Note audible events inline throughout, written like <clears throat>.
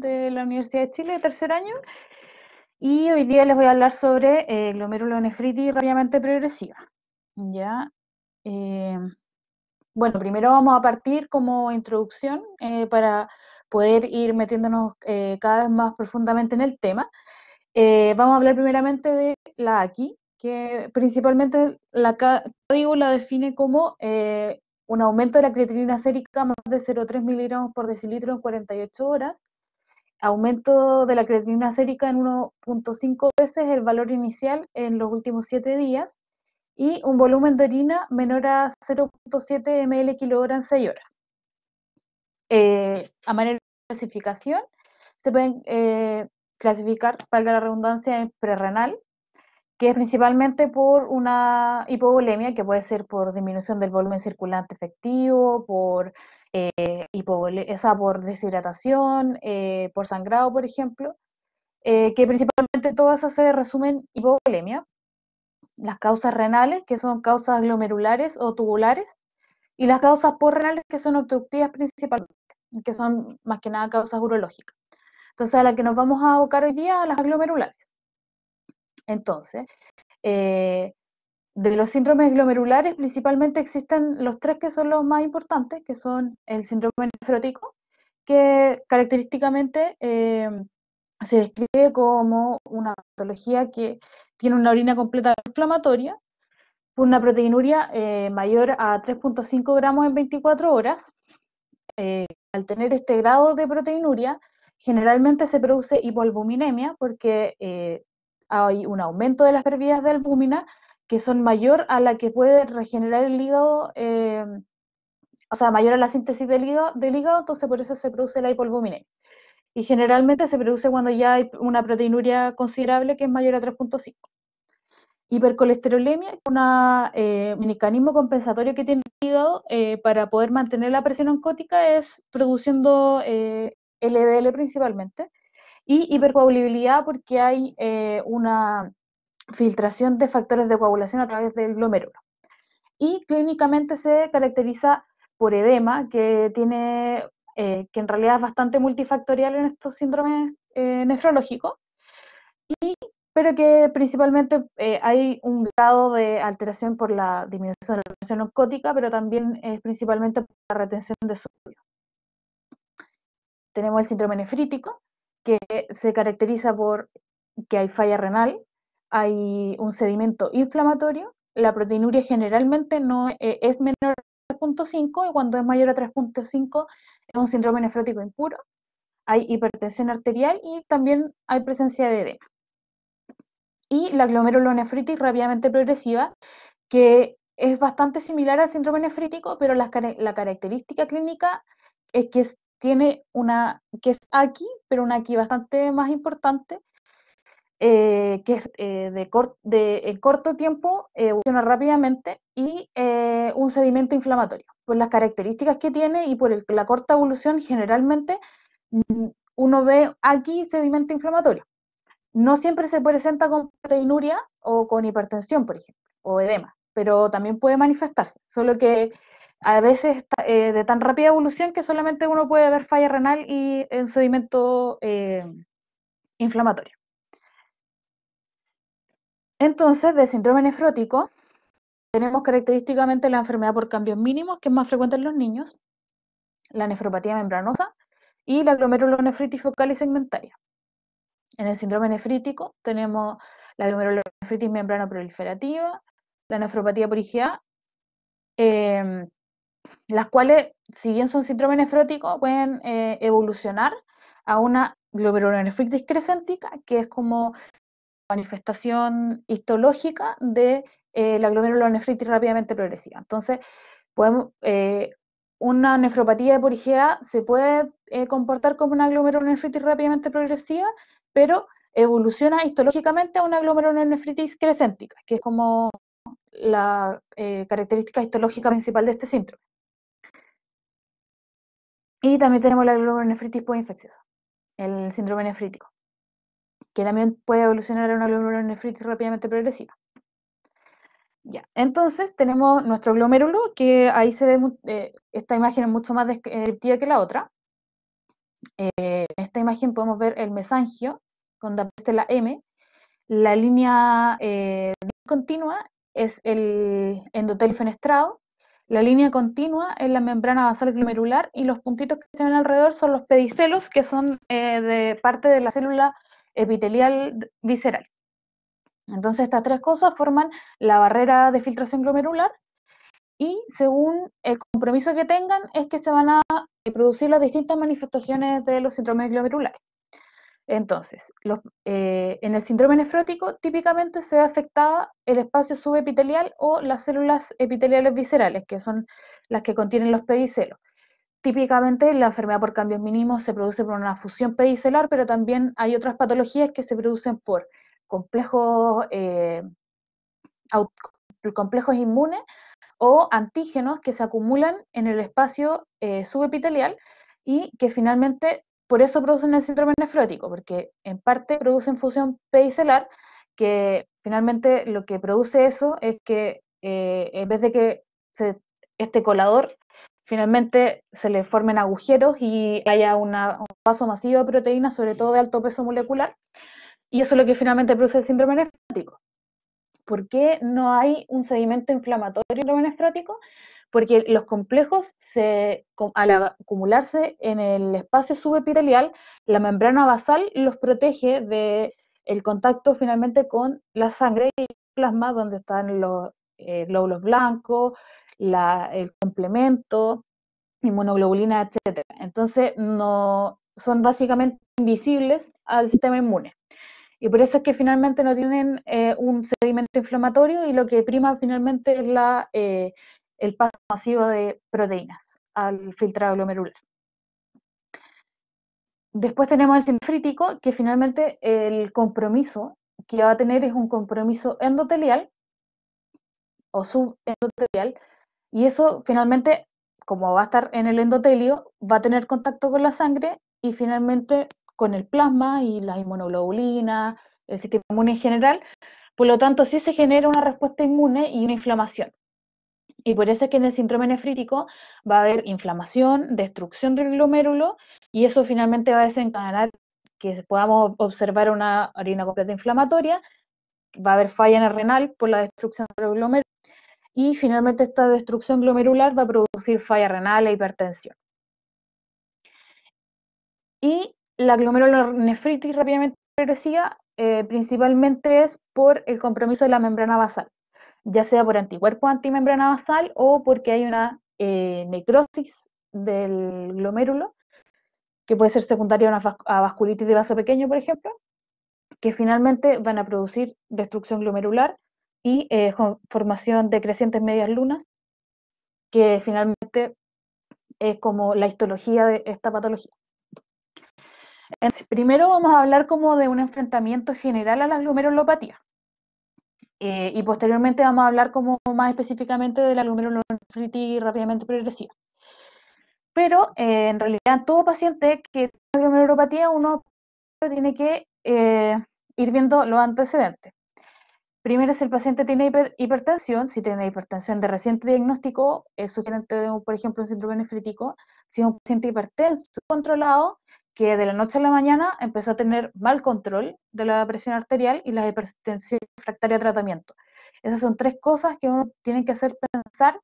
de la Universidad de Chile, de tercer año. Y hoy día les voy a hablar sobre eh, glomerulonefritis rápidamente progresiva. ¿ya? Eh, bueno, primero vamos a partir como introducción eh, para poder ir metiéndonos eh, cada vez más profundamente en el tema. vamos a hablar primeramente de la AQI, que principalmente la código la define como un aumento de la creatinina sérica más de 0,3 miligramos por decilitro en 48 horas, aumento de la creatinina sérica en 1.5 veces el valor inicial en los últimos 7 días y un volumen de orina menor a 0.7 ml kilogramos en 6 horas. Eh, a manera de clasificación, se pueden eh, clasificar, valga la redundancia, en prerrenal, que es principalmente por una hipovolemia, que puede ser por disminución del volumen circulante efectivo, por, eh, o por deshidratación, eh, por sangrado, por ejemplo, eh, que principalmente todo eso se resume en hipovolemia, las causas renales, que son causas glomerulares o tubulares, y las causas porrenales, que son obstructivas principalmente, que son más que nada causas urológicas. Entonces, a la que nos vamos a abocar hoy día, a las glomerulares. Entonces, eh, de los síndromes glomerulares principalmente existen los tres que son los más importantes, que son el síndrome nefrótico, que característicamente eh, se describe como una patología que tiene una orina completa inflamatoria, una proteinuria eh, mayor a 3.5 gramos en 24 horas. al tener este grado de proteinuria, generalmente se produce hipoalbuminemia porque hay un aumento de las pérdidas de albúmina que son mayor a la que puede regenerar el hígado, eh, o sea, mayor a la síntesis del hígado, del hígado, entonces por eso se produce la hipolbuminemia. Y generalmente se produce cuando ya hay una proteinuria considerable que es mayor a 3.5. Hipercolesterolemia eh, un mecanismo compensatorio que tiene el hígado eh, para poder mantener la presión oncótica es produciendo LDL principalmente, y hipercoagulabilidad porque hay eh, una filtración de factores de coagulación a través del glomerulo. Y clínicamente se caracteriza por edema, que tiene, eh, que en realidad es bastante multifactorial en estos síndromes eh, nefrológicos, pero que principalmente hay un grado de alteración por la disminución de la presión oncótica, pero también es principalmente por la retención de sodio. Tenemos el síndrome nefrítico, que se caracteriza por que hay falla renal, hay un sedimento inflamatorio, la proteinuria generalmente no eh, es menor a 3.5 y cuando es mayor a 3.5 es un síndrome nefrótico impuro, hay hipertensión arterial y también hay presencia de edema. Y la glomerulonefritis rápidamente progresiva, que es bastante similar al síndrome nefrítico, pero la, la característica clínica es que es tiene una, que es aquí, pero una aquí bastante más importante, eh, que es eh, de, de corto tiempo, eh, evoluciona rápidamente y un sedimento inflamatorio. Por las características que tiene y por la corta evolución, generalmente mm, uno ve aquí sedimento inflamatorio. No siempre se presenta con proteinuria o con hipertensión, por ejemplo, o edema, pero también puede manifestarse. Solo que a veces eh, de tan rápida evolución que solamente uno puede ver falla renal y en sedimento eh, inflamatorio. Entonces, de síndrome nefrótico, tenemos característicamente la enfermedad por cambios mínimos, que es más frecuente en los niños, la nefropatía membranosa y la glomerulonefritis focal y segmentaria. En el síndrome nefrítico tenemos la glomerulonefritis membrana proliferativa, la nefropatía por IgA, em, las cuales, si bien son síndrome nefrótico, pueden eh, evolucionar a una glomerulonefritis crescentica, que es como manifestación histológica de eh, la glomerulonefritis rápidamente progresiva. Entonces, eh, una nefropatía de porigea se puede comportar como una glomerulonefritis rápidamente progresiva, pero evoluciona histológicamente a una glomerulonefritis crescéntica, que es como la característica histológica principal de este síndrome. Y también tenemos la glomerulonefritis poinfecciosa, el síndrome nefrítico, que también puede evolucionar a una glomerulonefritis rápidamente progresiva. Ya, entonces tenemos nuestro glomérulo, que ahí se ve, eh, esta imagen es mucho más descriptiva que la otra. Eh, en esta imagen podemos ver el mesangio, con la M. La línea eh, continua es el endotel fenestrado, la línea continua es la membrana basal glomerular y los puntitos que se ven alrededor son los pedicelos, que son eh, de parte de la célula epitelial visceral. Entonces estas tres cosas forman la barrera de filtración glomerular y según el compromiso que tengan es que se van a eh, producir las distintas manifestaciones de los síndromes glomerulares. Entonces, eh, en el síndrome nefrótico típicamente se ve afectada el espacio subepitelial o las células epiteliales viscerales, que son las que contienen los pedicelos. Típicamente la enfermedad por cambios mínimos se produce por una fusión pedicelar, pero también hay otras patologías que se producen por complejos, eh, complejos inmunes o antígenos que se acumulan en el espacio eh, subepitelial y que finalmente por eso producen el síndrome nefrótico, porque en parte producen fusión pedicelar, que finalmente lo que produce eso es que eh, en vez de que este colador finalmente se le formen agujeros y haya un paso masivo de proteínas, sobre todo de alto peso molecular, y eso es lo que finalmente produce el síndrome nefrótico. ¿Por qué no hay un sedimento inflamatorio en el síndrome nefrótico? porque los complejos se, al acumularse en el espacio subepitelial, la membrana basal los protege de el contacto finalmente con la sangre y el plasma, donde están los eh, glóbulos blancos, el complemento, inmunoglobulina, etc. Entonces, no, son básicamente invisibles al sistema inmune. Y por eso es que finalmente no tienen eh, un sedimento inflamatorio y lo que prima finalmente es la eh, el paso masivo de proteínas al filtrado glomerular. Después tenemos el sinfrítico, que finalmente el compromiso que va a tener es un compromiso endotelial o subendotelial, y eso finalmente, como va a estar en el endotelio, va a tener contacto con la sangre y finalmente con el plasma y las inmunoglobulinas, el sistema inmune en general. Por lo tanto, sí se genera una respuesta inmune y una inflamación. Y por eso es que en el síndrome nefrítico va a haber inflamación, destrucción del glomérulo y eso finalmente va a desencadenar que podamos observar una orina completa inflamatoria, va a haber falla en el renal por la destrucción del glomérulo y finalmente esta destrucción glomerular va a producir falla renal e hipertensión. Y la glomerulonefritis rápidamente regresiva eh, principalmente es por el compromiso de la membrana basal ya sea por anticuerpo antimembrana basal o porque hay una eh, necrosis del glomérulo, que puede ser secundaria a una vasculitis de vaso pequeño, por ejemplo, que finalmente van a producir destrucción glomerular y eh, formación de crecientes medias lunas, que finalmente es como la histología de esta patología. primero vamos a hablar como de un enfrentamiento general a las glomerulopatías. Eh, y posteriormente vamos a hablar como más específicamente de la glomerulonefritis rápidamente progresiva. Pero eh, en realidad todo paciente que tiene glomerulopatía uno tiene que eh, ir viendo los antecedentes. Primero, si el paciente tiene hipertensión, si tiene hipertensión de reciente diagnóstico, es sugerente de, por ejemplo, un síndrome nefrítico. Si es un paciente hipertenso controlado, que de la noche a la mañana empezó a tener mal control de la presión arterial y la hipertensión refractaria a tratamiento. Esas son tres cosas que uno tiene que hacer pensar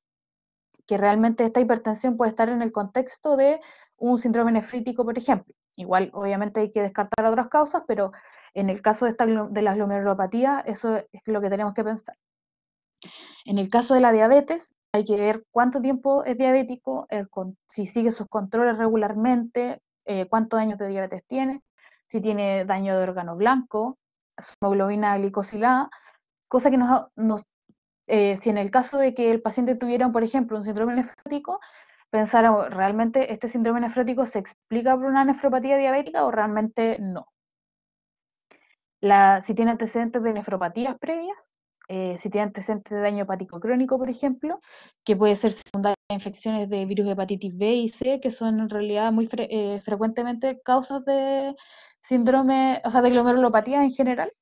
que realmente esta hipertensión puede estar en el contexto de un síndrome nefrítico, por ejemplo. Igual, obviamente, hay que descartar otras causas, pero en el caso de, esta, de eso es lo que tenemos que pensar. En el caso de la diabetes, hay que ver cuánto tiempo es diabético, si sigue sus controles regularmente, eh, cuántos años de diabetes tiene, si tiene daño de órgano blanco, hemoglobina glicosilada, cosa que nos, eh, si en el caso de que el paciente tuviera, por ejemplo, un síndrome nefrótico, pensar ¿realmente este síndrome nefrótico se explica por una nefropatía diabética o realmente no? si tiene antecedentes de nefropatías previas, eh, si tiene antecedentes de daño hepático crónico, por ejemplo, que puede ser secundaria a infecciones de virus de hepatitis B y C, que son en realidad muy eh, frecuentemente causas de síndrome, o sea, de glomerulopatía en general.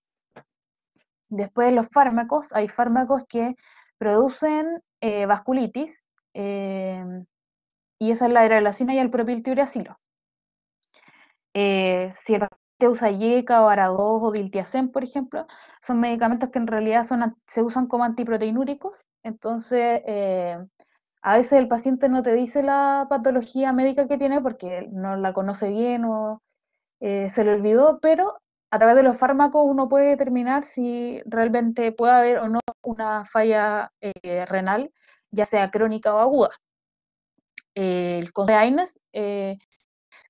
Después los fármacos, hay fármacos que producen eh, vasculitis, em, y esa es la hidroglacina y el propiltiuracilo. si el usa o aradojo o Diltiazem, por ejemplo, son medicamentos que en realidad son, se usan como antiproteinúricos, entonces eh, a veces el paciente no te dice la patología médica que tiene porque no la conoce bien o eh, se le olvidó, pero a través de los fármacos uno puede determinar si realmente puede haber o no una falla eh, renal, ya sea crónica o aguda. el conde de Aines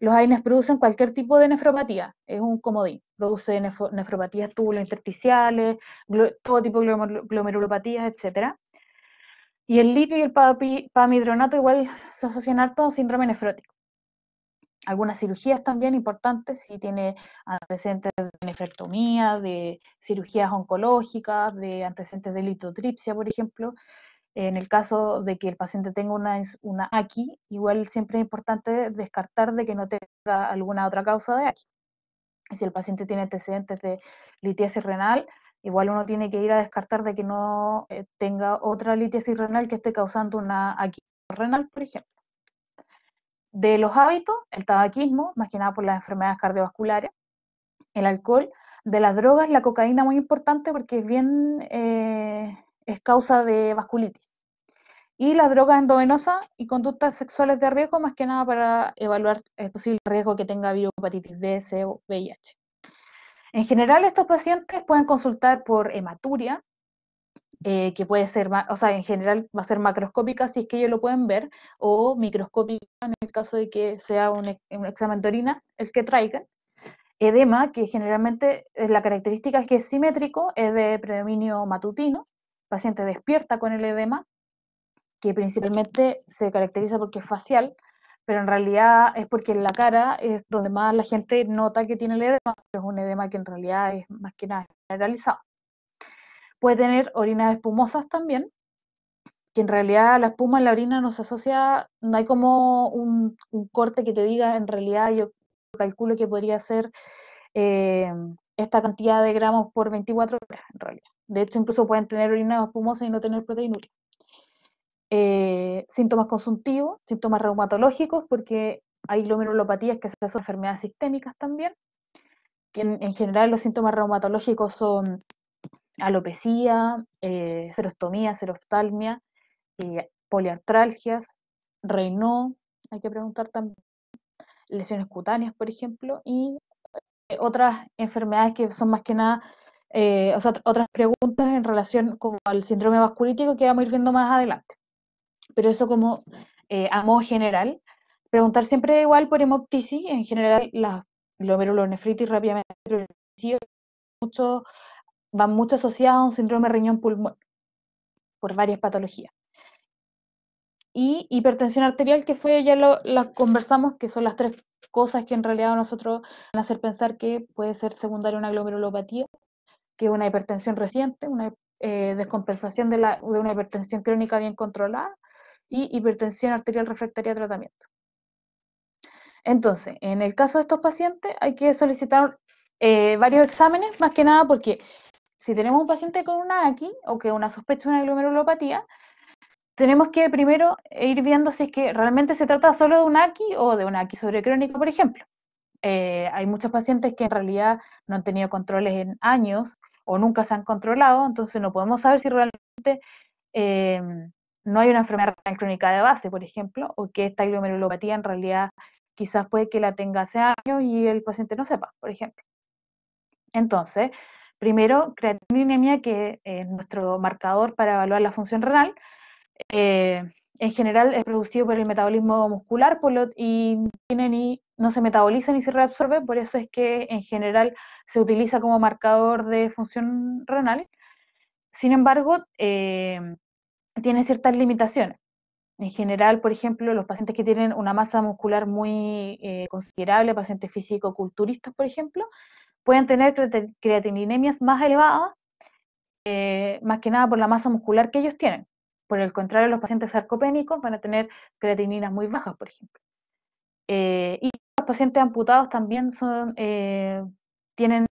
los AINES producen cualquier tipo de nefropatía, es un comodín. Produce nefropatías nefropatías intersticiales, todo tipo de glomerulopatías, etc. Y el litio y el pamidronato igual se asocian a un síndrome nefrótico. Algunas cirugías también importantes, si tiene antecedentes de nefrectomía, de cirugías oncológicas, de antecedentes de litotripsia, por ejemplo, en el caso de que el paciente tenga una, una igual siempre es importante descartar de que no tenga alguna otra causa de aquí. Si el paciente tiene antecedentes de litiasis renal, igual uno tiene que ir a descartar de que no eh, tenga otra litiasis renal que esté causando una aquí renal, por ejemplo. De los hábitos, el tabaquismo, imaginado por las enfermedades cardiovasculares, el alcohol, de las drogas, la cocaína muy importante porque es bien eh, es causa de vasculitis. Y la droga endovenosas y conductas sexuales de riesgo, más que nada para evaluar el posible riesgo que tenga hepatitis B, C o VIH. En general, estos pacientes pueden consultar por hematuria, eh, que puede ser, o sea, en general va a ser macroscópica si es que ellos lo pueden ver, o microscópica en el caso de que sea un, examen de orina el que traigan. Edema, que generalmente eh, la característica es que es simétrico, es de predominio matutino, paciente despierta con el edema, que principalmente se caracteriza porque es facial, pero en realidad es porque en la cara es donde más la gente nota que tiene el edema, pero es un edema que en realidad es más que nada generalizado. Puede tener orinas espumosas también, que en realidad la espuma en la orina no se asocia, no hay como un, corte que te diga, en realidad yo calculo que podría ser eh, esta cantidad de gramos por 24 horas en realidad. De hecho, incluso pueden tener orina espumosa y no tener proteinuria. Eh, síntomas consuntivos, síntomas reumatológicos, porque hay glomerulopatías que son enfermedades sistémicas también. en, general los síntomas reumatológicos son alopecia, eh, serostomía, serostalmia, eh, poliartralgias, reino, hay que preguntar también, lesiones cutáneas, por ejemplo, y otras enfermedades que son más que nada eh, otras preguntas en relación con el síndrome vasculítico que vamos a ir viendo más adelante. Pero eso como eh, a modo general, preguntar siempre igual por hemoptisis, en general la glomerulonefritis rápidamente, pero mucho, van mucho asociadas a un síndrome riñón-pulmón por varias patologías. Y hipertensión arterial, que fue, ya lo, conversamos, que son las tres cosas que en realidad a nosotros van a hacer pensar que puede ser secundaria una glomerulopatía que una hipertensión reciente, una eh, descompensación de, una hipertensión crónica bien controlada y hipertensión arterial refractaria de tratamiento. Entonces, en el caso de estos pacientes hay que solicitar eh, varios exámenes, más que nada porque si tenemos un paciente con una AKI o que una sospecha de una glomerulopatía, tenemos que primero ir viendo si es que realmente se trata solo de una AKI o de una AKI sobrecrónica, por ejemplo. Eh, hay muchos pacientes que en realidad no han tenido controles en años o nunca se han controlado, entonces no podemos saber si realmente eh, no hay una enfermedad renal crónica de base, por ejemplo, o que esta glomerulopatía en realidad quizás puede que la tenga hace años y el paciente no sepa, por ejemplo. Entonces, primero, creatinemia que es nuestro marcador para evaluar la función renal, eh, en general es producido por el metabolismo muscular por lo, y tiene ni no se metabolizan ni se reabsorbe, por eso es que en general se utiliza como marcador de función renal. Sin embargo, eh, tiene ciertas limitaciones. En general, por ejemplo, los pacientes que tienen una masa muscular muy eh, considerable, pacientes físico-culturistas, por ejemplo, pueden tener creatininemias más elevadas, eh, más que nada por la masa muscular que ellos tienen. Por el contrario, los pacientes sarcopénicos van a tener creatininas muy bajas, por ejemplo. y pacientes amputados también eh, tienen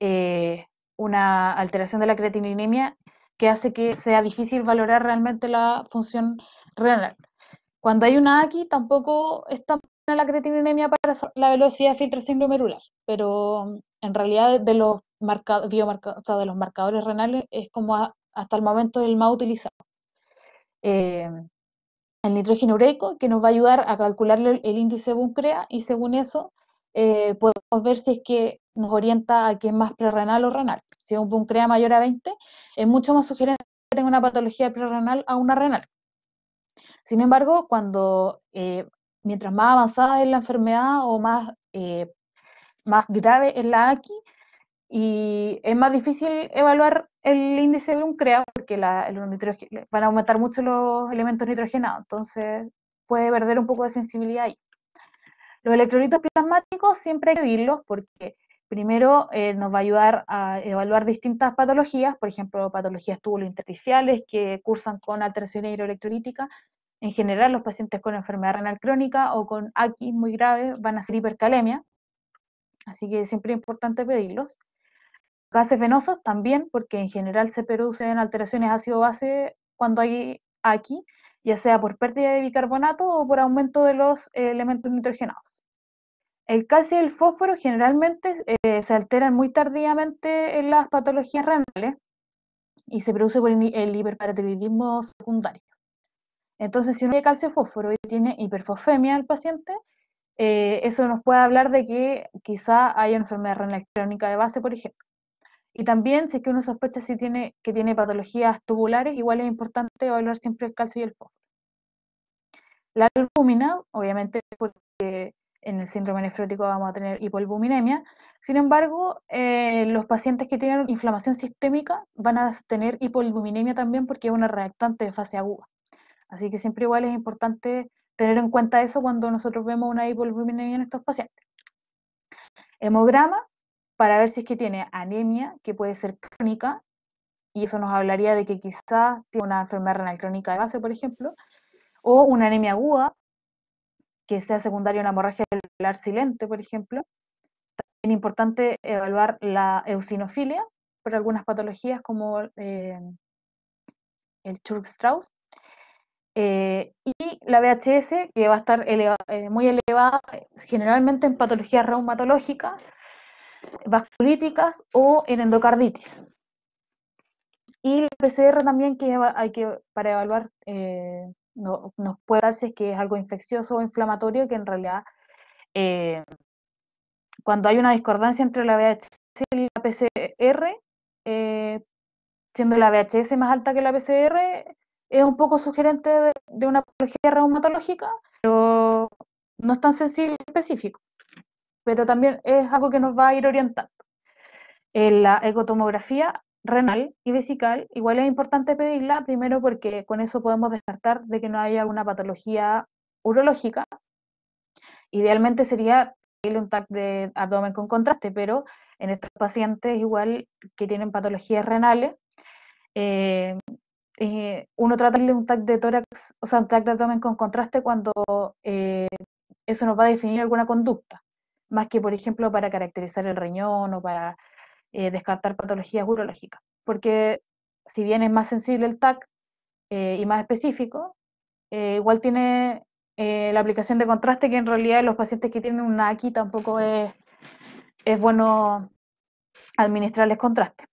eh, una alteración de la creatininemia que hace que sea difícil valorar realmente la función renal. Cuando hay una AKI tampoco está la creatininemia para la velocidad de filtración glomerular, pero mm, en realidad de los, de los marcadores renales es como hasta el momento el más utilizado. Eh, el nitrógeno ureico, que nos va a ayudar a calcular el, índice búncrea, y según eso eh, podemos ver si es que nos orienta a que es más prerrenal o renal. Si es un búncrea mayor a 20, es mucho más sugerente que tenga una patología prerrenal a una renal. Sin embargo, cuando eh, mientras más avanzada es la enfermedad o más, eh, más grave es la AQI, y es más difícil evaluar el índice de CREA porque van a aumentar mucho los elementos nitrogenados, entonces puede perder un poco de sensibilidad ahí. Los electrolitos plasmáticos siempre hay que pedirlos porque primero eh, nos va a ayudar a evaluar distintas patologías, por ejemplo, patologías tubulointersticiales que cursan con alteración hidroelectrolítica. En general, los pacientes con enfermedad renal crónica o con AKI muy grave van a ser hipercalemia, así que siempre es importante pedirlos. Gases venosos también, porque en general se producen alteraciones ácido-base cuando hay aquí, ya sea por pérdida de bicarbonato o por aumento de los eh, elementos nitrogenados. El calcio y el fósforo generalmente eh, se alteran muy tardíamente en las patologías renales y se produce por el hiperparatiroidismo secundario. Entonces, si uno tiene calcio fósforo y tiene hiperfosfemia el paciente, eh, eso nos puede hablar de que quizá haya enfermedad renal crónica de base, por ejemplo. Y también, si es que uno sospecha si tiene, que tiene patologías tubulares, igual es importante evaluar siempre el calcio y el fósforo. La albúmina, obviamente, porque en el síndrome nefrótico vamos a tener hipoalbuminemia. Sin embargo, eh, los pacientes que tienen inflamación sistémica van a tener hipoalbuminemia también porque es una reactante de fase aguda. Así que siempre igual es importante tener en cuenta eso cuando nosotros vemos una hipoalbuminemia en estos pacientes. Hemograma, para ver si es que tiene anemia, que puede ser crónica, y eso nos hablaría de que quizás tiene una enfermedad renal crónica de base, por ejemplo, o una anemia aguda, que sea secundaria a una hemorragia celular silente, por ejemplo. También es importante evaluar la eosinofilia por algunas patologías como eh, el churk strauss eh, y la VHS, que va a estar eh, muy elevada generalmente en patologías reumatológica vasculíticas o en endocarditis. Y el PCR también que hay que para evaluar eh, no, nos puede dar si es que es algo infeccioso o inflamatorio, que en realidad eh, cuando hay una discordancia entre la VHS y la PCR, eh, siendo la VHS más alta que la PCR, es un poco sugerente de, una patología reumatológica, pero no es tan sensible específico pero también es algo que nos va a ir orientando. En la ecotomografía renal y vesical, igual es importante pedirla, primero porque con eso podemos descartar de que no haya alguna patología urológica. Idealmente sería pedirle un TAC de abdomen con contraste, pero en estos pacientes igual que tienen patologías renales, eh, eh, uno trata un TAC de tórax, o sea, un TAC de abdomen con contraste cuando eh, eso nos va a definir alguna conducta más que, por ejemplo, para caracterizar el riñón o para eh, descartar patologías urológicas. Porque si bien es más sensible el TAC eh, y más específico, eh, igual tiene la aplicación de contraste que en realidad los pacientes que tienen una AKI tampoco es, es bueno administrarles contraste.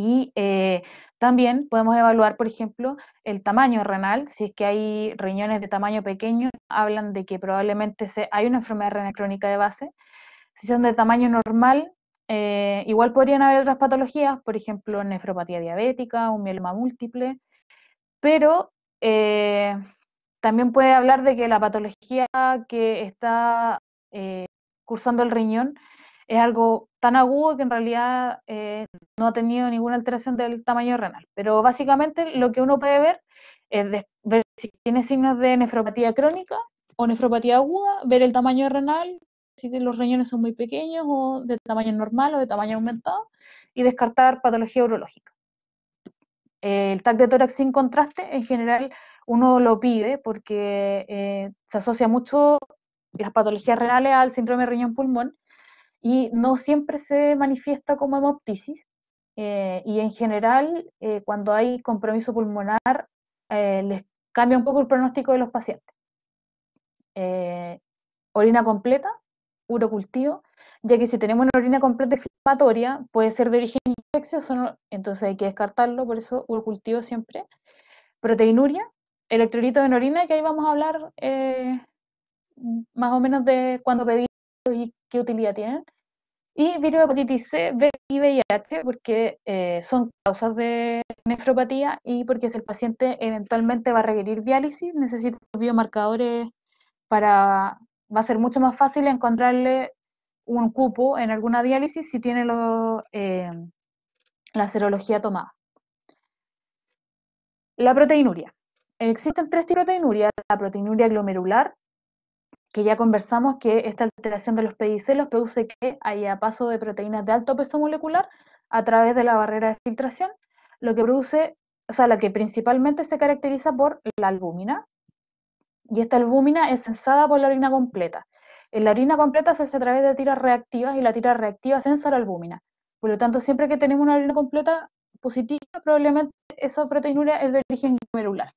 Y eh, también podemos evaluar, por ejemplo, el tamaño renal. Si es que hay riñones de tamaño pequeño, hablan de que probablemente hay una enfermedad renal crónica de base. Si son de tamaño normal, eh, igual podrían haber otras patologías, por ejemplo, nefropatía diabética, un mieloma múltiple, pero eh, también puede hablar de que la patología que está cursando el riñón es algo tan agudo que en realidad eh, no ha tenido ninguna alteración del tamaño renal. Pero básicamente lo que uno puede ver es ver si tiene signos de nefropatía crónica o nefropatía aguda, ver el tamaño renal, si los riñones son muy pequeños o de tamaño normal o de tamaño aumentado, y descartar patología urológica. El TAC de tórax sin contraste, en general, uno lo pide porque eh, se asocia mucho las patologías renales al síndrome de riñón-pulmón, y no siempre se manifiesta como hemoptisis. Eh, y en general, eh, cuando hay compromiso pulmonar, eh, les cambia un poco el pronóstico de los pacientes. orina completa, urocultivo, ya que si tenemos una orina completa inflamatoria, puede ser de origen infeccioso, entonces hay que descartarlo, por eso urocultivo siempre. Proteinuria, electrolito en orina, que ahí vamos a hablar más o menos de cuando pedí y qué utilidad tienen. Y virus hepatitis C, y VIH, porque eh, son causas de nefropatía y porque si el paciente eventualmente va a requerir diálisis, necesita biomarcadores para... Va a ser mucho más fácil encontrarle un cupo en alguna diálisis si tiene eh, la serología tomada. La proteinuria. Existen tres tipos de proteinuria, la proteinuria glomerular, que ya conversamos que esta alteración de los pedicelos produce que haya paso de proteínas de alto peso molecular a través de la barrera de filtración, lo que produce, o sea, la que principalmente se caracteriza por la albúmina, y esta albúmina es sensada por la orina completa. En la orina completa se hace a través de tiras reactivas y la tira reactiva sensa la albúmina. Por lo tanto, siempre que tenemos una orina completa positiva, probablemente esa proteinuria es de origen glomerular.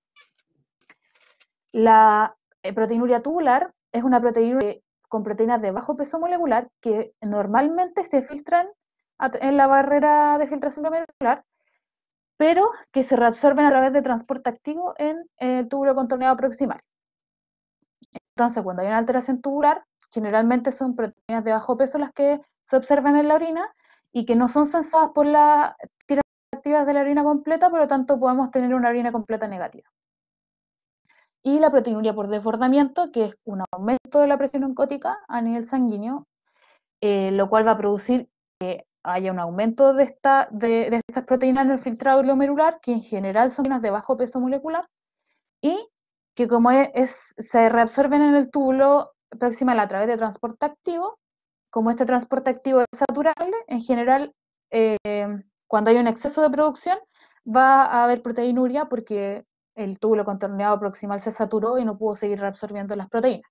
La eh, proteinuria tubular es una proteína con proteínas de bajo peso molecular que normalmente se filtran en la barrera de filtración glomerular, pero que se reabsorben a través de transporte activo en el túbulo contorneado proximal. Entonces, cuando hay una alteración tubular, generalmente son proteínas de bajo peso las que se observan en la orina y que no son sensadas por las tiras activas de la orina completa, por lo tanto podemos tener una orina completa negativa. Y la proteinuria por desbordamiento, que es una aumento de la presión oncótica a nivel sanguíneo, eh, lo cual va a producir que haya un aumento de, estas proteínas en el filtrado glomerular, que en general son unas de bajo peso molecular, y que como e, se reabsorben en el túbulo proximal a través de transporte activo, como este transporte activo es saturable, en general, em, cuando hay un exceso de producción, va a haber proteinuria porque el túbulo contorneado proximal se saturó y no pudo seguir reabsorbiendo las proteínas.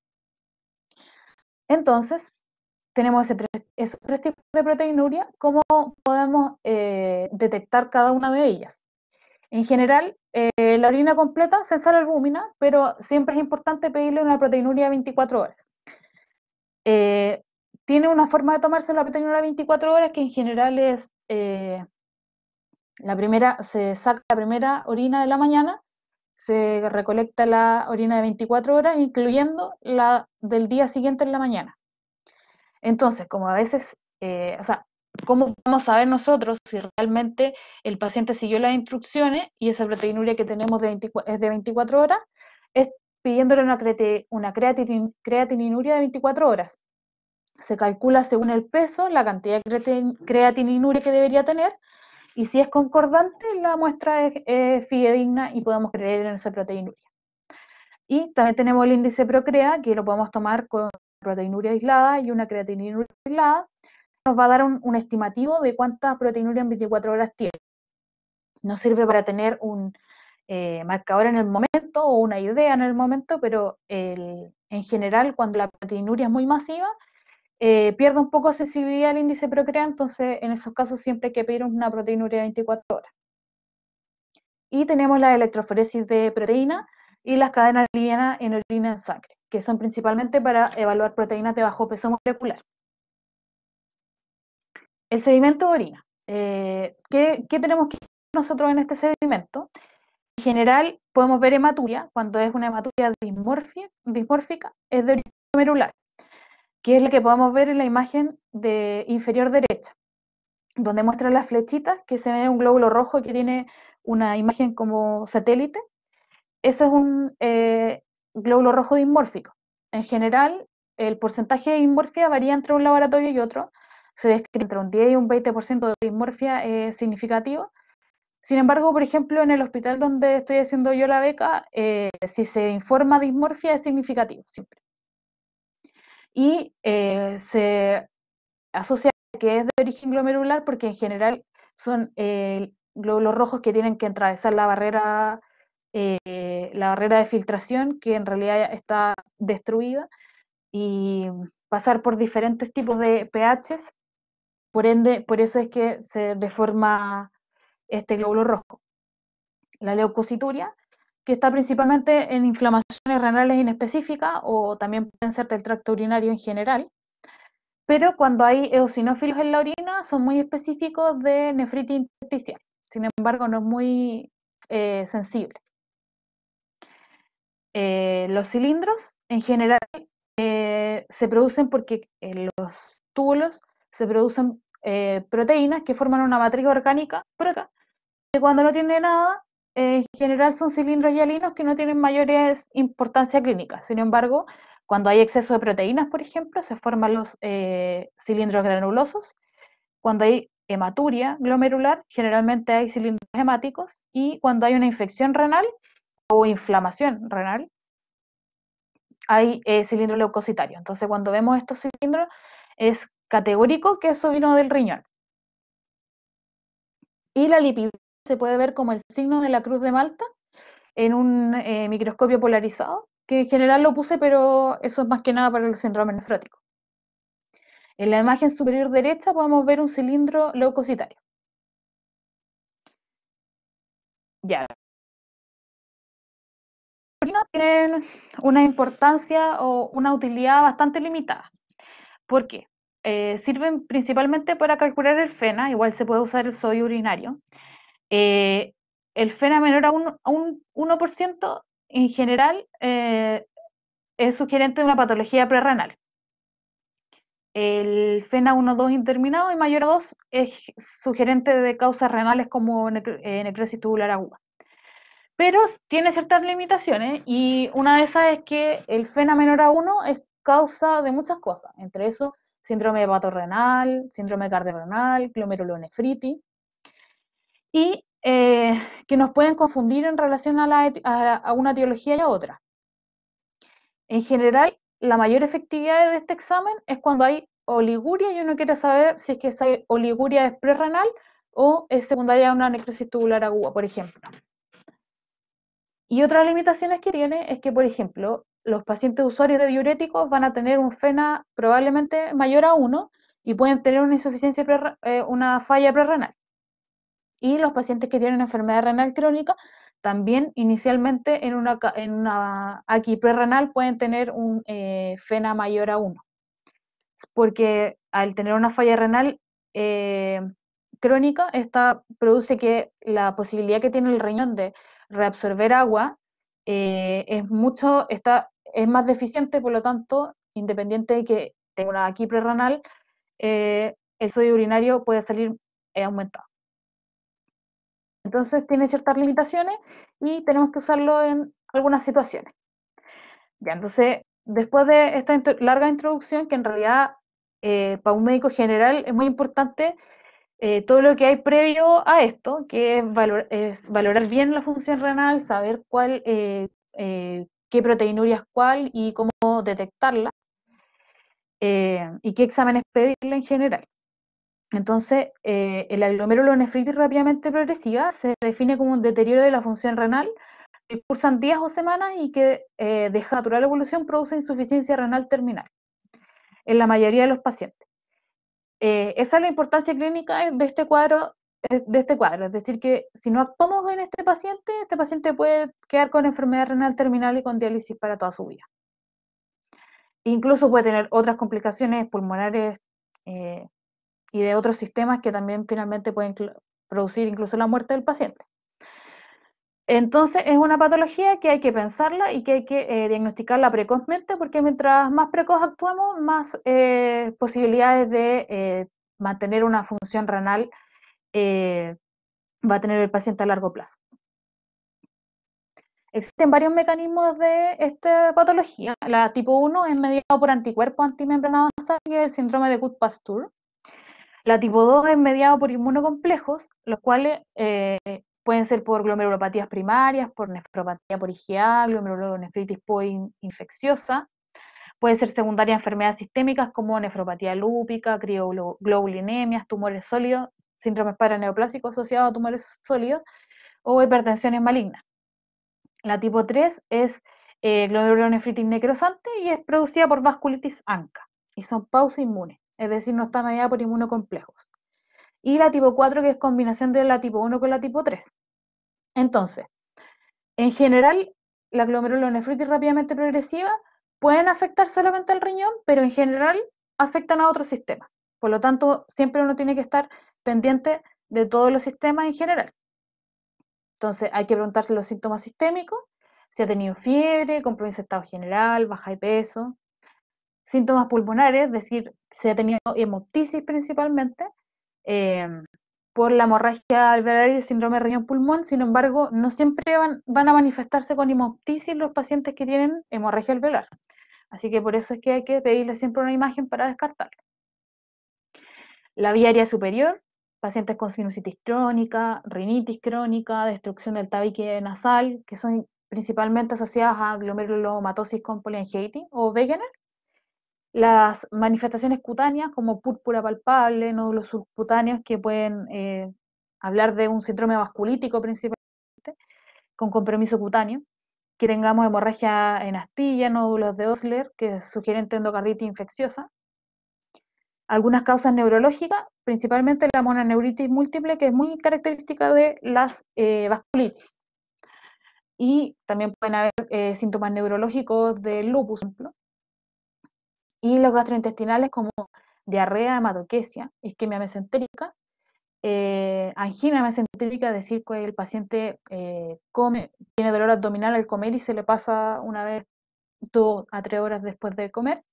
Entonces, tenemos esos tres tipos de proteinuria, ¿cómo podemos eh, detectar cada una de ellas? En general, eh, la orina completa se sale albúmina, pero siempre es importante pedirle una proteinuria de 24 horas. Eh, tiene una forma de tomarse la proteinuria 24 horas que en general es la primera, se saca la primera orina de la mañana se recolecta la orina de 24 horas, incluyendo la del día siguiente en la mañana. Entonces, como a veces, eh, o sea, ¿cómo vamos a ver nosotros si realmente el paciente siguió las instrucciones y esa proteinuria que tenemos es de 24 horas? Es pidiéndole una, creatininuria de 24 horas. Se calcula según el peso, la cantidad de creatininuria que debería tener y si es concordante, la muestra es, fidedigna y podemos creer en esa proteinuria. Y también tenemos el índice Procrea, que lo podemos tomar con proteinuria aislada y una creatinuria aislada. Nos va a dar un, estimativo de cuánta proteinuria en 24 horas tiene. No sirve para tener un eh, marcador en el momento o una idea en el momento, pero en general cuando la proteinuria es muy masiva, eh, pierde un poco de accesibilidad al índice Procrea, entonces en esos casos siempre hay que pedir una proteína de 24 horas. Y tenemos la electroforesis de proteína y las cadenas livianas en orina en sangre, que son principalmente para evaluar proteínas de bajo peso molecular. El sedimento de orina. Eh, ¿qué, tenemos que nosotros en este sedimento? En general, podemos ver hematuria, cuando es una hematuria dismórfica, es de orina merular que es la que podemos ver en la imagen de inferior derecha, donde muestra las flechitas, que se ve un glóbulo rojo que tiene una imagen como satélite. Ese es un eh, glóbulo rojo dimórfico. En general, el porcentaje de dimorfia varía entre un laboratorio y otro. Se describe entre un 10 y un 20% de dimorfia es eh, significativo. Sin embargo, por ejemplo, en el hospital donde estoy haciendo yo la beca, eh, si se informa dismorfia es significativo siempre y eh, se asocia que es de origen glomerular porque en general son glóbulos eh, rojos que tienen que atravesar la barrera, eh, la barrera de filtración que en realidad está destruida y pasar por diferentes tipos de pHs, por ende, por eso es que se deforma este glóbulo rojo. La leucocituria está principalmente en inflamaciones renales inespecíficas o también pueden ser del tracto urinario en general. Pero cuando hay eosinófilos en la orina son muy específicos de nefritis intersticial. Sin embargo, no es muy eh, sensible. Eh, los cilindros en general eh, se producen porque en los túbulos se producen proteínas que forman una matriz orgánica por acá, que cuando no tiene nada en general son cilindros hialinos que no tienen mayor importancia clínica. Sin embargo, cuando hay exceso de proteínas, por ejemplo, se forman los eh, cilindros granulosos. Cuando hay hematuria glomerular, generalmente hay cilindros hemáticos. Y cuando hay una infección renal o inflamación renal, hay cilindros eh, cilindro leucocitario. Entonces, cuando vemos estos cilindros, es categórico que eso vino del riñón. Y la lipidemia se puede ver como el signo de la cruz de Malta en un eh, microscopio polarizado, que en general lo puse, pero eso es más que nada para el síndrome nefrótico. En la imagen superior derecha podemos ver un cilindro leucocitario. Ya. Tienen una importancia o una utilidad bastante limitada. ¿Por qué? Eh, sirven principalmente para calcular el FENA, igual se puede usar el sodio urinario, eh, el FENA menor a un 1% en general eh, es sugerente de una patología prerrenal. El FENA 1-2 interminado y mayor a 2 es sugerente de causas renales como eh, necrosis tubular aguda. Pero tiene ciertas limitaciones y una de esas es que el FENA menor a 1 es causa de muchas cosas, entre eso síndrome renal, síndrome cardiorrenal, glomerulonefritis, y eh, que nos pueden confundir en relación a, a, una etiología y a otra. En general, la mayor efectividad de este examen es cuando hay oliguria y uno quiere saber si es que esa oliguria es prerrenal o es secundaria a una necrosis tubular aguda, por ejemplo. Y otras limitaciones que tiene es que, por ejemplo, los pacientes usuarios de diuréticos van a tener un FENA probablemente mayor a 1 y pueden tener una insuficiencia, eh, una falla prerrenal. Y los pacientes que tienen enfermedad renal crónica también inicialmente en una, en una aquí prerrenal pueden tener un eh, FENA mayor a 1, porque al tener una falla renal eh, crónica, esta produce que la posibilidad que tiene el riñón de reabsorber agua eh, es mucho, está, es más deficiente, por lo tanto, independiente de que tenga una aquí prerrenal, el sodio urinario puede salir aumentado. Entonces tiene ciertas limitaciones y tenemos que usarlo en algunas situaciones. Ya, entonces, después de esta larga introducción, que en realidad eh, para un médico general es muy importante eh, todo lo que hay previo a esto, que es, valorar bien la función renal, saber cuál, eh, qué proteinuria es cuál y cómo detectarla, y qué exámenes pedirle en general. Entonces, eh, el glomerulonefritis rápidamente progresiva se define como un deterioro de la función renal que cursan días o semanas y que eh, deja natural evolución produce insuficiencia renal terminal en la mayoría de los pacientes. Eh, esa es la importancia clínica de este cuadro, de este cuadro, es decir, que si no actuamos en este paciente, este paciente puede quedar con enfermedad renal terminal y con diálisis para toda su vida. Incluso puede tener otras complicaciones pulmonares y de otros sistemas que también finalmente pueden producir incluso la muerte del paciente. Entonces es una patología que hay que pensarla y que hay que eh, diagnosticarla precozmente porque mientras más precoz actuemos, más eh, posibilidades de eh, mantener una función renal va a tener el paciente a largo plazo. Existen varios mecanismos de esta patología. La tipo 1 es mediado por anticuerpos antimembrana y el síndrome de Good-Pasteur. La tipo 2 es mediado por inmunocomplejos, los cuales eh, pueden ser por glomerulopatías primarias, por nefropatía por IgA, glomerulonefritis infecciosa. Puede ser secundaria enfermedades sistémicas como nefropatía lúpica, crioglobulinemias, tumores sólidos, síndromes paraneoplásicos asociados a tumores sólidos o hipertensiones malignas. La tipo 3 es eh, glomerulonefritis necrosante y es producida por vasculitis ANCA y son pausa inmunes es decir, no está mediada por inmunocomplejos. Y la tipo 4, que es combinación de la tipo 1 con la tipo 3. Entonces, en general, la glomerulonefritis rápidamente progresiva pueden afectar solamente al riñón, pero en general afectan a otros sistemas. Por lo tanto, siempre uno tiene que estar pendiente de todos los sistemas en general. Entonces, hay que preguntarse los síntomas sistémicos, si ha tenido fiebre, compromiso de estado general, baja de peso, síntomas pulmonares, es decir, se ha tenido hemoptisis principalmente, eh, por la hemorragia alveolar y el síndrome de riñón-pulmón, sin embargo, no siempre van, a manifestarse con hemoptisis los pacientes que tienen hemorragia alveolar. Así que por eso es que hay que pedirle siempre una imagen para descartarlo. La vía aérea superior, pacientes con sinusitis crónica, rinitis crónica, destrucción del tabique nasal, que son principalmente asociadas a glomerulomatosis con poliangitis o Wegener. Las manifestaciones cutáneas como púrpura palpable, nódulos subcutáneos que pueden eh, hablar de un síndrome vasculítico principalmente, con compromiso cutáneo, que tengamos hemorragia en astilla, nódulos de Osler, que sugieren endocarditis infecciosa, algunas causas neurológicas, principalmente la mononeuritis múltiple, que es muy característica de las eh, vasculitis. Y también pueden haber eh, síntomas neurológicos del lupus, por ejemplo y los gastrointestinales como diarrea, hematoquesia, isquemia mesentérica, eh, angina mesentérica, es decir, que el paciente eh, come, tiene dolor abdominal al comer y se le pasa una vez dos a tres horas después de comer,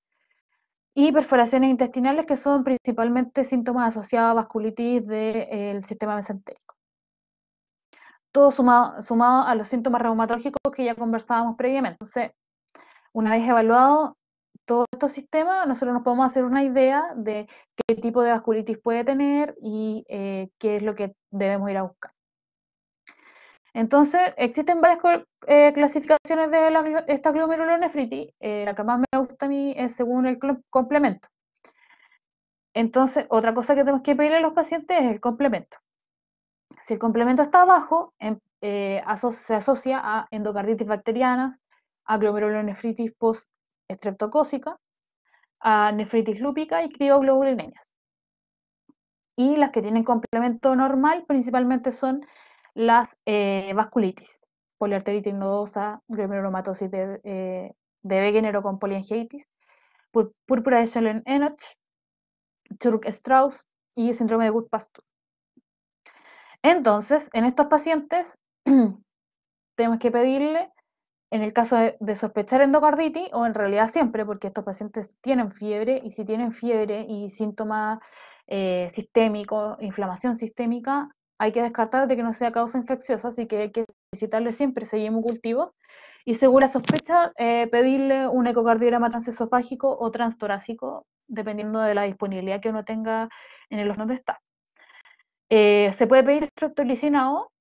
y perforaciones intestinales que son principalmente síntomas asociados a vasculitis del sistema mesentérico. Todo sumado, sumado a los síntomas reumatológicos que ya conversábamos previamente. Entonces, una vez evaluado, todos estos sistemas, nosotros nos podemos hacer una idea de qué tipo de vasculitis puede tener y eh, qué es lo que debemos ir a buscar. Entonces, existen varias eh, clasificaciones de esta glomerulonefritis. Eh, la que más me gusta a mí es según el complemento. Entonces, otra cosa que tenemos que pedirle a los pacientes es el complemento. Si el complemento está abajo, em, se asocia a endocarditis bacterianas, a glomerulonefritis post estreptocócica, nefritis lúpica y crioglobulinemias. Y las que tienen complemento normal principalmente son las eh, vasculitis, poliarteritis nodosa, glomerulomatosis de, eh, de Wegener con poliangitis, púrpura de Schellen-Enoch, Churk-Strauss y síndrome de gut Entonces, en estos pacientes <clears throat> tenemos que pedirle en el caso de, sospechar endocarditis, o en realidad siempre, porque estos pacientes tienen fiebre, y si tienen fiebre y síntomas eh, sistémicos, inflamación sistémica, hay que descartar de que no sea causa infecciosa, así que hay que visitarle siempre ese cultivo. Y según la sospecha, eh, pedirle un ecocardiograma transesofágico o transtorácico, dependiendo de la disponibilidad que uno tenga en el horno donde está. Eh, se puede pedir O,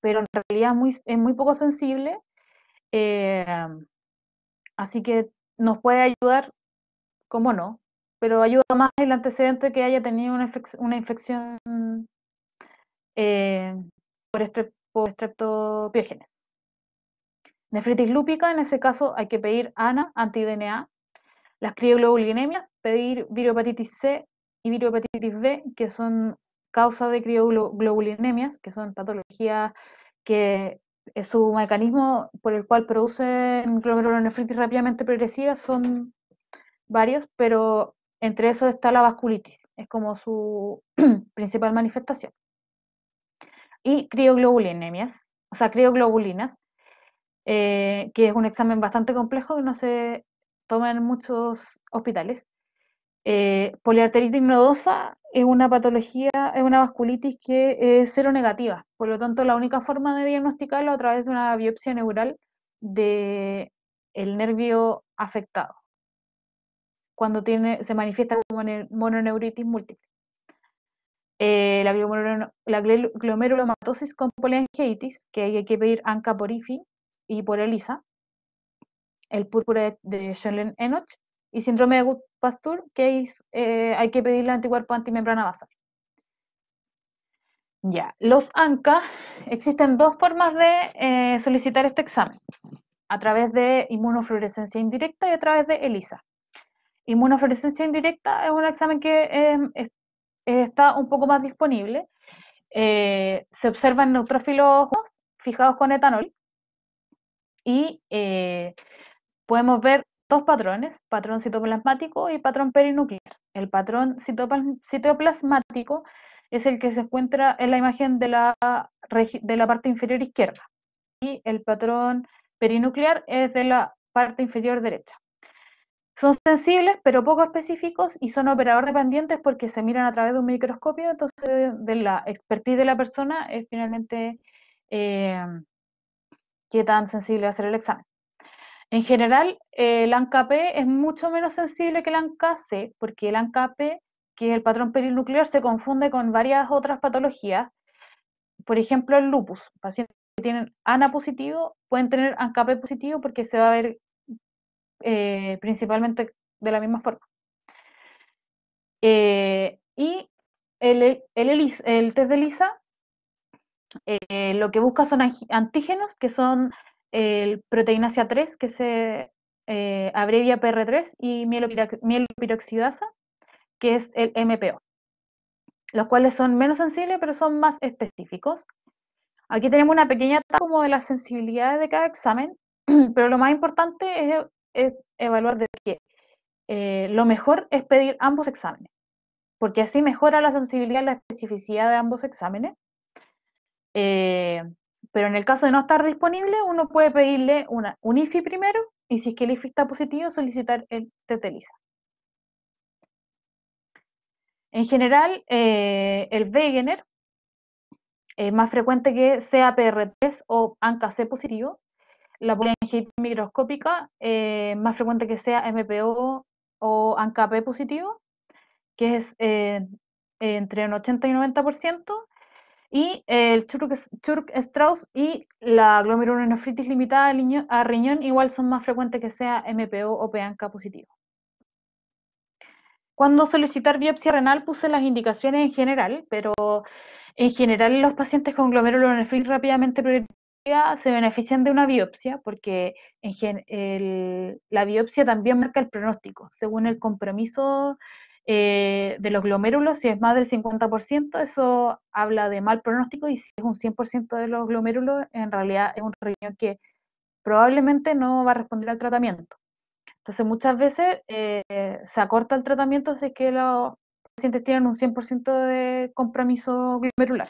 pero en realidad es muy poco sensible eh, así que nos puede ayudar, como no, pero ayuda más el antecedente que haya tenido una, infección eh, por, estrep Nefritis lúpica, en ese caso hay que pedir ANA, anti-DNA, las crioglobulinemias, pedir virohepatitis C y virohepatitis B, que son causas de crioglobulinemias, que son patologías que su mecanismo por el cual producen glomerulonefritis rápidamente progresiva son varios, pero entre esos está la vasculitis, es como su <clears throat> principal manifestación. Y crioglobulinemias, o sea, crioglobulinas, eh, que es un examen bastante complejo que no se toma en muchos hospitales, eh, poliarteritis nodosa es una patología, es una vasculitis que es cero negativa, por lo tanto la única forma de diagnosticarlo a través de una biopsia neural del nervio afectado, cuando tiene, se manifiesta como mononeuritis múltiple. Eh, la, glomerulomatosis con poliangeitis, que hay que pedir ANCA por IFI y por ELISA, el púrpura de, de enoch y síndrome de Gut-Pasteur, que eh, hay que pedirle anticuerpo antimembrana basal. Ya, los ANCA, existen dos formas de eh, solicitar este examen, a través de inmunofluorescencia indirecta y a través de ELISA. Inmunofluorescencia indirecta es un examen que em, está un poco más disponible. Eh, se observan neutrófilos fijados con etanol y podemos ver dos patrones, patrón citoplasmático y patrón perinuclear. El patrón citoplasmático es el que se encuentra en la imagen de la, de la parte inferior izquierda y el patrón perinuclear es de la parte inferior derecha. Son sensibles pero poco específicos y son operador dependientes porque se miran a través de un microscopio, entonces de la expertise de la persona es finalmente eh, qué tan sensible va a ser el examen. En general, eh, el ANCAP es mucho menos sensible que el ANCAC, porque el ANCAP, que es el patrón perinuclear, se confunde con varias otras patologías. Por ejemplo, el lupus. Pacientes que tienen ANA positivo pueden tener ANCAP positivo porque se va a ver eh, principalmente de la misma forma. Eh, y el, test de ELISA lo que busca son antígenos que son el proteína c 3, que se eh, abrevia PR3, y mielopiroxidasa, que es el MPO, los cuales son menos sensibles pero son más específicos. Aquí tenemos una pequeña tabla como de la sensibilidad de cada examen, <clears throat> pero lo más importante es, evaluar de qué. Eh, lo mejor es pedir ambos exámenes, porque así mejora la sensibilidad y la especificidad de ambos exámenes. Eh, pero en el caso de no estar disponible, uno puede pedirle un IFI primero y si es que el IFI está positivo, solicitar el TETELISA. En general, eh, el Wegener es más frecuente que sea PR3 o ANCA-C positivo. La poliomielitis microscópica eh, es más frecuente que sea MPO o ANCA-P positivo, que es eh, entre un 80 y 90% y el Churk Strauss y la glomerulonefritis limitada a riñón igual son más frecuentes que sea MPO o PANCA positivo. Cuando solicitar biopsia renal puse las indicaciones en general, pero en general los pacientes con glomerulonefritis rápidamente progresiva se benefician de una biopsia porque en la biopsia también marca el pronóstico según el compromiso eh, de los glomérulos, si es más del 50%, eso habla de mal pronóstico y si es un 100% de los glomérulos, en realidad es un riñón que probablemente no va a responder al tratamiento. Entonces muchas veces eh, se acorta el tratamiento si es que los pacientes tienen un 100% de compromiso glomerular.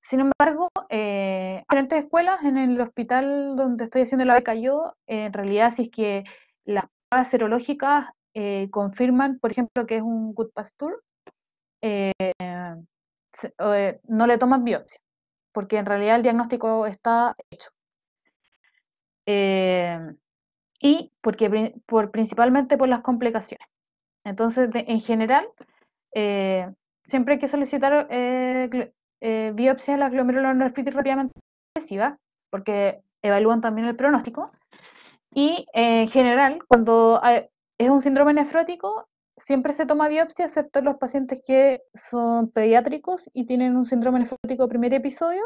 Sin embargo, eh, en diferentes escuelas en el hospital donde estoy haciendo la beca yo, en realidad si es que las pruebas serológicas eh, confirman, por ejemplo, que es un good pasture, eh, eh, no le toman biopsia, porque en realidad el diagnóstico está hecho. y porque por, principalmente por las complicaciones. Entonces, en general, siempre hay que solicitar biopsia a la glomerulonefritis rápidamente agresiva, porque evalúan también el pronóstico. Y en general, cuando hay, es un síndrome nefrótico, siempre se toma biopsia, excepto en los pacientes que son pediátricos y tienen un síndrome nefrótico primer episodio,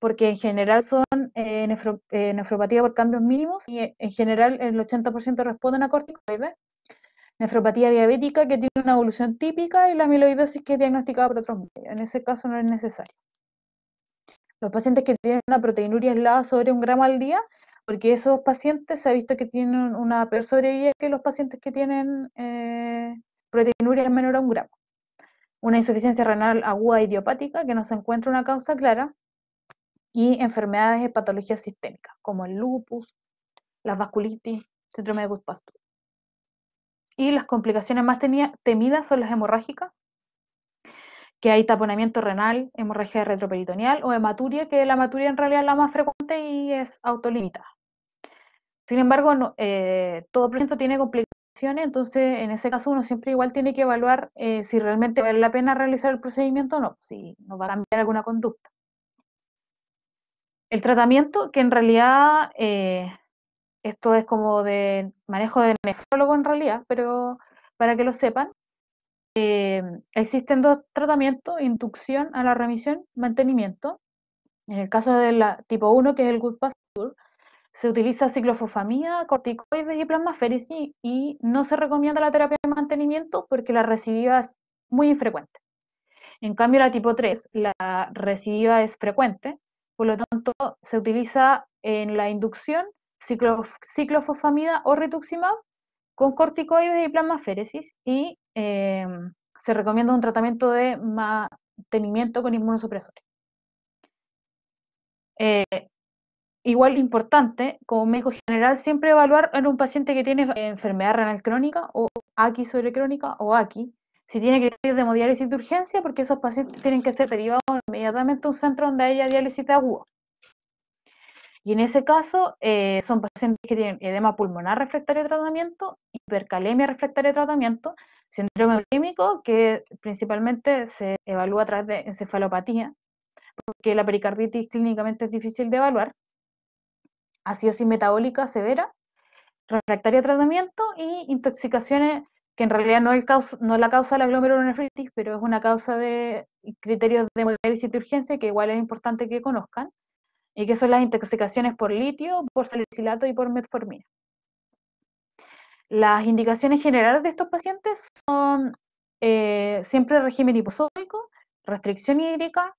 porque en general son eh, eh, nefropatía por cambios mínimos y eh, en general el 80% responden a corticoides. Nefropatía diabética que tiene una evolución típica y la amiloidosis que es diagnosticada por otros medios. En ese caso no es necesario. Los pacientes que tienen una proteinuria aislada sobre un gramo al día porque esos pacientes se ha visto que tienen una peor sobrevida que los pacientes que tienen eh, proteinuria menor a un gramo. Una insuficiencia renal aguda idiopática que no se encuentra una causa clara y enfermedades de patología sistémicas como el lupus, las vasculitis, síndrome de Goodpasture. Y las complicaciones más temidas son las hemorrágicas, que hay taponamiento renal, hemorragia retroperitoneal o hematuria, que la hematuria en realidad es la más frecuente y es autolimitada. Sin embargo, no, eh, todo procedimiento tiene complicaciones, entonces en ese caso uno siempre igual tiene que evaluar eh, si realmente vale la pena realizar el procedimiento o no, si nos va a cambiar alguna conducta. El tratamiento, que en realidad eh, esto es como de manejo de nefrólogo en realidad, pero para que lo sepan, existen dos tratamientos, inducción a la remisión, mantenimiento. En el caso del tipo 1, que es el Good Pasture, se utiliza ciclofosfamida, corticoides y plasmaféresis y no se recomienda la terapia de mantenimiento porque la recidiva es muy infrecuente. En cambio, la tipo 3, la recidiva es frecuente, por lo tanto, se utiliza en la inducción ciclofosfamida o rituximab con corticoides y plasmaféresis y em, se recomienda un tratamiento de mantenimiento con inmunosupresores. Eh, igual importante, como médico general, siempre evaluar en un paciente que tiene enfermedad renal crónica o sobre crónica o aquí, si tiene criterios de hemodiálisis de urgencia, porque esos pacientes tienen que ser derivados inmediatamente a un centro donde haya diálisis de agudo. Y en ese caso, eh, son pacientes que tienen edema pulmonar refractario de tratamiento, hipercalemia refractaria de tratamiento, síndrome químico, que principalmente se evalúa a través de encefalopatía, porque la pericarditis clínicamente es difícil de evaluar, acidosis metabólica severa, refractaria tratamiento y intoxicaciones que en realidad no, es la causa de la glomerulonefritis, pero es una causa de criterios de de urgencia que igual es importante que conozcan, y que son las intoxicaciones por litio, por salicilato y por metformina. Las indicaciones generales de estos pacientes son eh, siempre régimen hiposódico, restricción hídrica,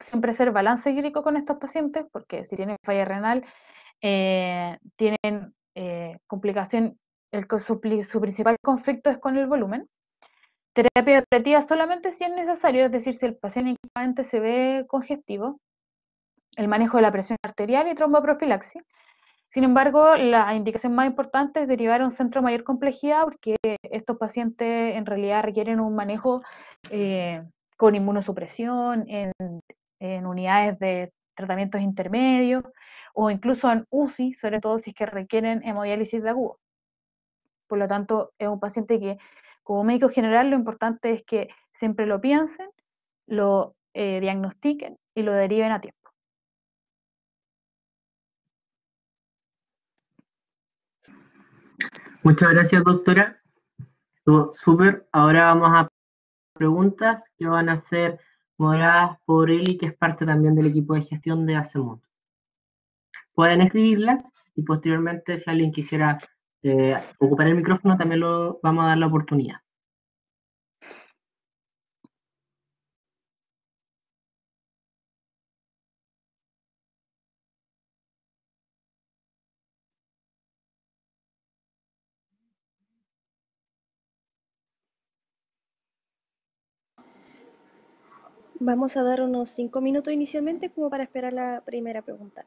siempre hacer balance hídrico con estos pacientes, porque si tienen falla renal eh, tienen eh, complicación, su, principal conflicto es con el volumen. Terapia atractiva solamente si es necesario, es decir, si el paciente se ve congestivo, el manejo de la presión arterial y tromboprofilaxis. Sin embargo, la indicación más importante es derivar a un centro mayor complejidad porque estos pacientes en realidad requieren un manejo eh, con inmunosupresión, en, unidades de tratamientos intermedios, o incluso en UCI, sobre todo si es que requieren hemodiálisis de agudo. Por lo tanto, es un paciente que como médico general lo importante es que siempre lo piensen, lo eh, diagnostiquen y lo deriven a tiempo. Muchas gracias, doctora. Estuvo súper. Ahora vamos a preguntas que van a ser moderadas por Eli, que es parte también del equipo de gestión de Mundo. Pueden escribirlas y posteriormente si alguien quisiera eh, ocupar el micrófono también lo vamos a dar la oportunidad. Vamos a dar unos cinco minutos inicialmente como para esperar la primera pregunta.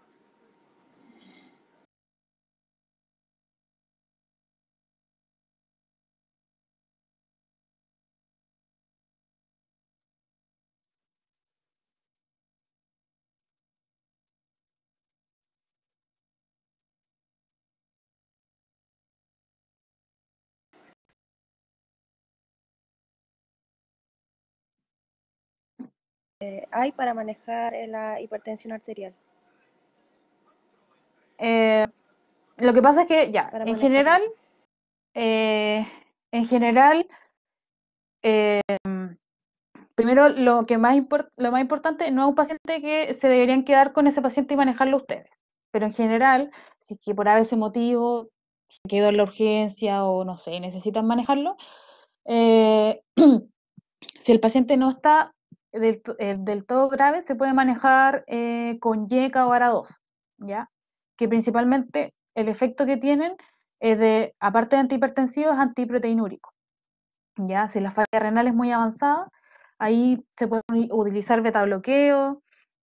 Eh, hay para manejar la hipertensión arterial? Eh, lo que pasa es que, ya, eh, en general, en general, primero lo que más lo más importante no es un paciente que se deberían quedar con ese paciente y manejarlo ustedes. Pero en general, si que por ese motivo se quedó en la urgencia o no sé, necesitan manejarlo, <clears throat> si el paciente no está eh, del, todo grave se puede manejar eh, con YECA o ARA2, ¿ya? Que principalmente el efecto que tienen es de, aparte de antihipertensivos, antiproteinúrico. ¿ya? Si la falla renal es muy avanzada, ahí se pueden utilizar beta